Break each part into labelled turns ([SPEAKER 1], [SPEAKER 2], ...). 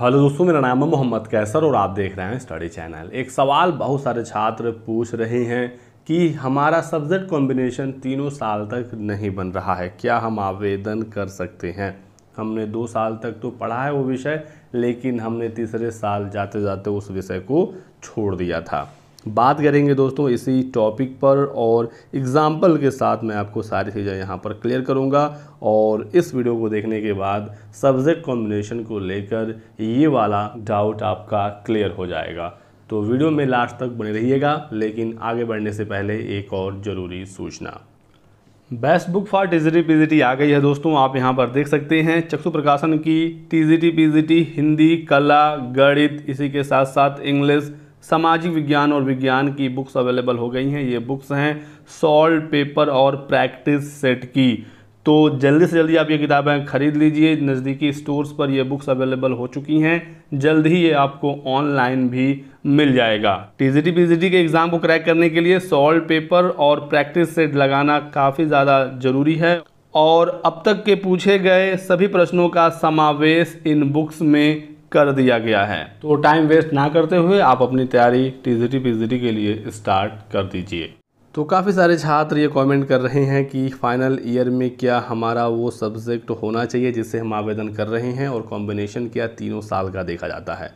[SPEAKER 1] hello दोस्तों मेरा नाम है मोहम्मद कैसर और आप देख रहे हैं स्टडी चैनल एक सवाल बहुत सारे छात्र पूछ रहे हैं कि हमारा सब्जेक्ट कॉम्बिनेशन तीनों साल तक नहीं बन रहा है क्या हम आवेदन कर सकते हैं हमने दो साल तक तो पढ़ा है वो विषय लेकिन हमने तीसरे साल जाते जाते उस विषय को छोड़ दिया था बात करेंगे दोस्तों इसी टॉपिक पर और एग्ज़ाम्पल के साथ मैं आपको सारी चीज़ें यहाँ पर क्लियर करूँगा और इस वीडियो को देखने के बाद सब्जेक्ट कॉम्बिनेशन को लेकर ये वाला डाउट आपका क्लियर हो जाएगा तो वीडियो में लास्ट तक बने रहिएगा लेकिन आगे बढ़ने से पहले एक और ज़रूरी सूचना best book for TGT PGT आ गई है दोस्तों आप यहाँ पर देख सकते हैं चक्षु प्रकाशन की टीजीटी पीजीटी हिंदी कला गणित इसी के साथ साथ इंग्लिश सामाजिक विज्ञान और विज्ञान की बुक्स अवेलेबल हो गई हैं ये बुक्स हैं सॉल्ट पेपर और प्रैक्टिस सेट की तो जल्दी से जल्दी आप ये किताबें खरीद लीजिए नज़दीकी स्टोर्स पर ये बुक्स अवेलेबल हो चुकी हैं जल्द ही ये आपको ऑनलाइन भी मिल जाएगा टीजीटी पीजीटी के एग्ज़ाम को क्रैक करने के लिए सॉल्ट पेपर और प्रैक्टिस सेट लगाना काफ़ी ज़्यादा ज़रूरी है और अब तक के पूछे गए सभी प्रश्नों का समावेश इन बुक्स में कर दिया गया है तो टाइम वेस्ट ना करते हुए आप अपनी तैयारी टीजीटी पीजीटी के लिए स्टार्ट कर दीजिए तो काफ़ी सारे छात्र ये कमेंट कर रहे हैं कि फ़ाइनल ईयर में क्या हमारा वो सब्जेक्ट होना चाहिए जिससे हम आवेदन कर रहे हैं और कॉम्बिनेशन क्या तीनों साल का देखा जाता है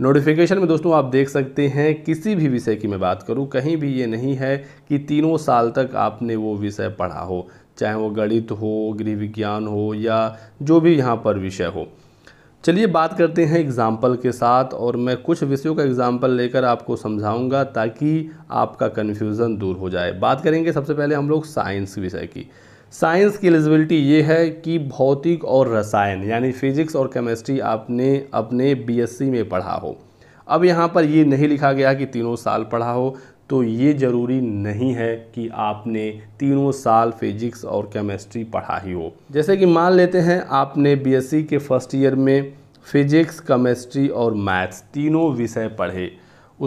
[SPEAKER 1] नोटिफिकेशन में दोस्तों आप देख सकते हैं किसी भी विषय की मैं बात करूं कहीं भी ये नहीं है कि तीनों साल तक आपने वो विषय पढ़ा हो चाहे वो गणित हो गृह विज्ञान हो या जो भी यहाँ पर विषय हो चलिए बात करते हैं एग्ज़ाम्पल के साथ और मैं कुछ विषयों का एग्ज़ाम्पल लेकर आपको समझाऊंगा ताकि आपका कन्फ्यूज़न दूर हो जाए बात करेंगे सबसे पहले हम लोग साइंस विषय की साइंस की एलिजिबिलिटी ये है कि भौतिक और रसायन यानी फिजिक्स और केमिस्ट्री आपने अपने बीएससी में पढ़ा हो अब यहाँ पर ये नहीं लिखा गया कि तीनों साल पढ़ा हो तो ये ज़रूरी नहीं है कि आपने तीनों साल फिजिक्स और केमिस्ट्री पढ़ा ही हो जैसे कि मान लेते हैं आपने बीएससी के फर्स्ट ईयर में फिजिक्स केमिस्ट्री और मैथ्स तीनों विषय पढ़े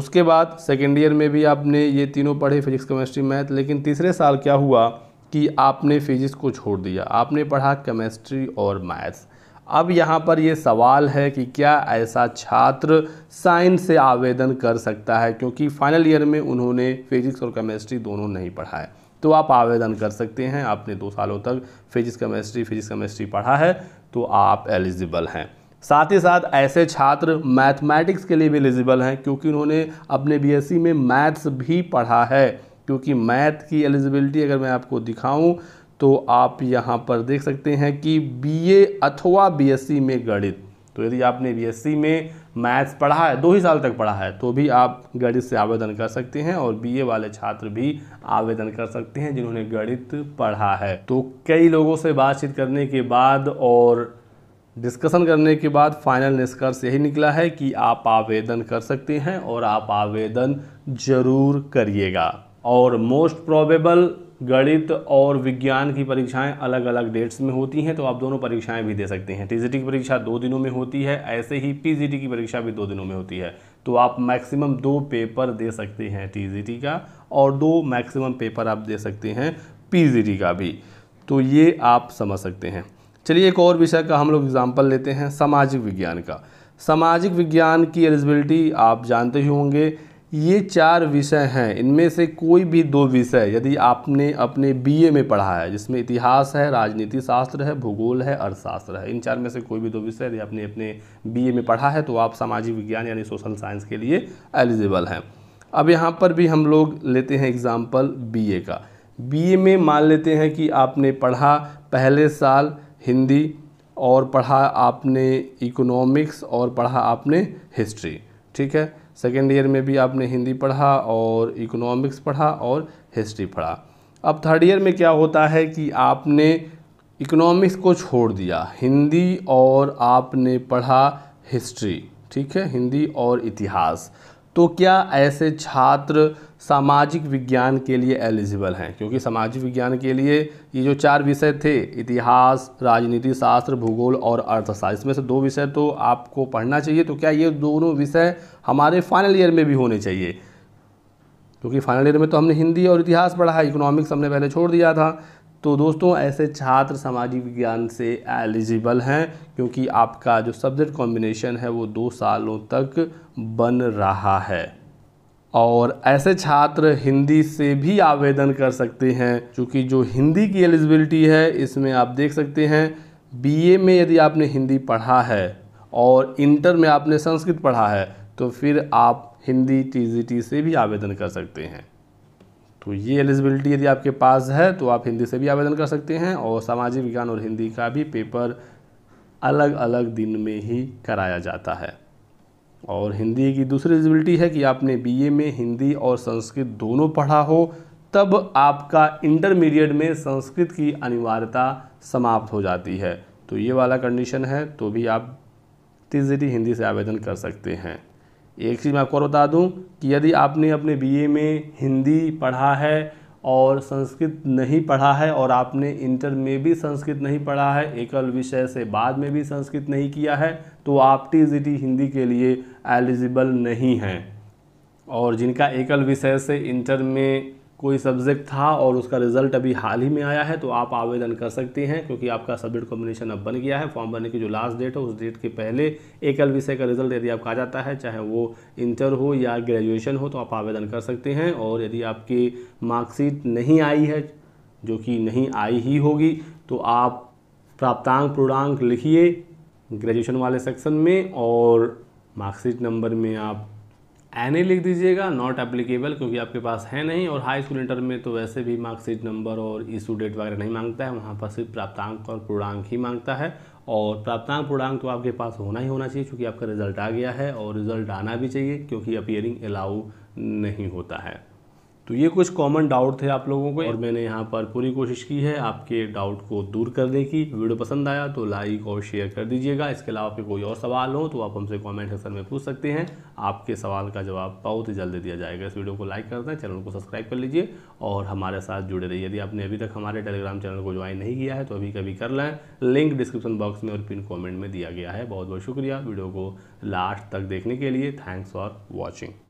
[SPEAKER 1] उसके बाद सेकेंड ईयर में भी आपने ये तीनों पढ़े फिजिक्स केमिस्ट्री मैथ लेकिन तीसरे साल क्या हुआ कि आपने फिजिक्स को छोड़ दिया आपने पढ़ा केमिस्ट्री और मैथ्स अब यहाँ पर ये सवाल है कि क्या ऐसा छात्र साइंस से आवेदन कर सकता है क्योंकि फाइनल ईयर में उन्होंने फिजिक्स और केमिस्ट्री दोनों नहीं पढ़ा है तो आप आवेदन कर सकते हैं आपने दो सालों तक फिजिक्स केमिस्ट्री फिजिक्स केमिस्ट्री पढ़ा है तो आप एलिजिबल हैं साथ ही साथ ऐसे छात्र मैथमेटिक्स के लिए भी एलिजिबल हैं क्योंकि उन्होंने अपने बी e में मैथ्स भी पढ़ा है क्योंकि मैथ की एलिजिबिलिटी अगर मैं आपको दिखाऊं तो आप यहाँ पर देख सकते हैं कि बीए अथवा बीएससी में गणित तो यदि आपने बीएससी में मैथ्स पढ़ा है दो ही साल तक पढ़ा है तो भी आप गणित से आवेदन कर सकते हैं और बीए वाले छात्र भी आवेदन कर सकते हैं जिन्होंने गणित पढ़ा है तो कई लोगों से बातचीत करने के बाद और डिस्कशन करने के बाद फाइनल निष्कर्ष यही निकला है कि आप आवेदन कर सकते हैं और आप आवेदन ज़रूर करिएगा और मोस्ट प्रोबेबल गणित और विज्ञान की परीक्षाएं अलग अलग डेट्स में होती हैं तो आप दोनों परीक्षाएं भी दे सकते हैं टी की परीक्षा दो दिनों में होती है ऐसे ही पी की परीक्षा भी दो दिनों में होती है तो आप मैक्सिमम दो पेपर दे सकते हैं टी का और दो मैक्सिमम पेपर आप दे सकते हैं पी का भी तो ये आप समझ सकते हैं चलिए एक और विषय का हम लोग एग्जाम्पल लेते हैं सामाजिक विज्ञान का सामाजिक विज्ञान की एलिजिबिलिटी आप जानते ही होंगे ये चार विषय हैं इनमें से कोई भी दो विषय यदि आपने अपने बीए में पढ़ा है जिसमें इतिहास है राजनीति शास्त्र है भूगोल है अर्थशास्त्र है इन चार में से कोई भी दो विषय यदि आपने अपने बीए में पढ़ा है तो आप सामाजिक विज्ञान यानी सोशल साइंस के लिए एलिजिबल हैं अब यहाँ पर भी हम लोग लेते हैं एग्ज़ाम्पल बी का बी में मान लेते हैं कि आपने पढ़ा पहले साल हिंदी और पढ़ा आपने इकोनॉमिक्स और पढ़ा आपने हिस्ट्री ठीक है सेकेंड ईयर में भी आपने हिंदी पढ़ा और इकोनॉमिक्स पढ़ा और हिस्ट्री पढ़ा अब थर्ड ईयर में क्या होता है कि आपने इकोनॉमिक्स को छोड़ दिया हिंदी और आपने पढ़ा हिस्ट्री ठीक है हिंदी और इतिहास तो क्या ऐसे छात्र सामाजिक विज्ञान के लिए एलिजिबल हैं क्योंकि सामाजिक विज्ञान के लिए ये जो चार विषय थे इतिहास राजनीति शास्त्र भूगोल और अर्थशास्त्र इसमें से दो विषय तो आपको पढ़ना चाहिए तो क्या ये दोनों विषय हमारे फाइनल ईयर में भी होने चाहिए क्योंकि फाइनल ईयर में तो हमने हिंदी और इतिहास पढ़ा है इकोनॉमिक्स हमने पहले छोड़ दिया था तो दोस्तों ऐसे छात्र सामाजिक विज्ञान से एलिजिबल हैं क्योंकि आपका जो सब्जेक्ट कॉम्बिनेशन है वो दो सालों तक बन रहा है और ऐसे छात्र हिंदी से भी आवेदन कर सकते हैं क्योंकि जो हिंदी की एलिजिबिलिटी है इसमें आप देख सकते हैं बीए में यदि आपने हिंदी पढ़ा है और इंटर में आपने संस्कृत पढ़ा है तो फिर आप हिंदी टीजीटी से भी आवेदन कर सकते हैं तो ये एलिजिबिलिटी यदि आपके पास है तो आप हिंदी से भी आवेदन कर सकते हैं और सामाजिक विज्ञान और हिंदी का भी पेपर अलग अलग दिन में ही कराया जाता है और हिंदी की दूसरी एलिजिबिलिटी है कि आपने बीए में हिंदी और संस्कृत दोनों पढ़ा हो तब आपका इंटरमीडिएट में संस्कृत की अनिवार्यता समाप्त हो जाती है तो ये वाला कंडीशन है तो भी आप टी हिंदी से आवेदन कर सकते हैं एक चीज़ मैं आपको और बता दूँ कि यदि आपने अपने बी में हिंदी पढ़ा है और संस्कृत नहीं पढ़ा है और आपने इंटर में भी संस्कृत नहीं पढ़ा है एकल विषय से बाद में भी संस्कृत नहीं किया है तो आप टी हिंदी के लिए एलिजिबल नहीं हैं और जिनका एकल विषय से इंटर में कोई सब्जेक्ट था और उसका रिज़ल्ट अभी हाल ही में आया है तो आप आवेदन कर सकते हैं क्योंकि आपका सब्जेक्ट कॉम्बिनेशन अब बन गया है फॉर्म भरने की जो लास्ट डेट है उस डेट के पहले एकल विषय का रिज़ल्ट यदि आपका आ जाता है चाहे वो इंटर हो या ग्रेजुएशन हो तो आप आवेदन कर सकते हैं और यदि आपकी मार्कशीट नहीं आई है जो कि नहीं आई ही होगी तो आप प्राप्तांक पूर्णांक लिखिए ग्रेजुएशन वाले सेक्शन में और मार्कशीट नंबर में आप ए लिख दीजिएगा नॉट एप्लीकेबल क्योंकि आपके पास है नहीं और हाई स्कूल इंटर में तो वैसे भी मार्कशीट नंबर और इशू डेट वगैरह नहीं मांगता है वहाँ पर सिर्फ प्राप्तांक और पूर्णांक ही मांगता है और प्राप्तांक पूर्णांक तो आपके पास होना ही होना चाहिए क्योंकि आपका रिजल्ट आ गया है और रिजल्ट आना भी चाहिए क्योंकि अपियरिंग अलाउ नहीं होता है तो ये कुछ कॉमन डाउट थे आप लोगों को और मैंने यहाँ पर पूरी कोशिश की है आपके डाउट को दूर करने की वीडियो पसंद आया तो लाइक और शेयर कर दीजिएगा इसके अलावा फिर कोई और सवाल हो तो आप हमसे कमेंट सेक्शन में पूछ सकते हैं आपके सवाल का जवाब बहुत ही जल्दी दिया जाएगा इस वीडियो को लाइक कर दें चैनल को सब्सक्राइब कर लीजिए और हमारे साथ जुड़े रहिए यदि आपने अभी तक हमारे टेलीग्राम चैनल को ज्वाइन नहीं किया है तो अभी कभी कर लें लिंक डिस्क्रिप्शन बॉक्स में और पिन कॉमेंट में दिया गया है बहुत बहुत शुक्रिया वीडियो को लास्ट तक देखने के लिए थैंक्स फॉर वॉचिंग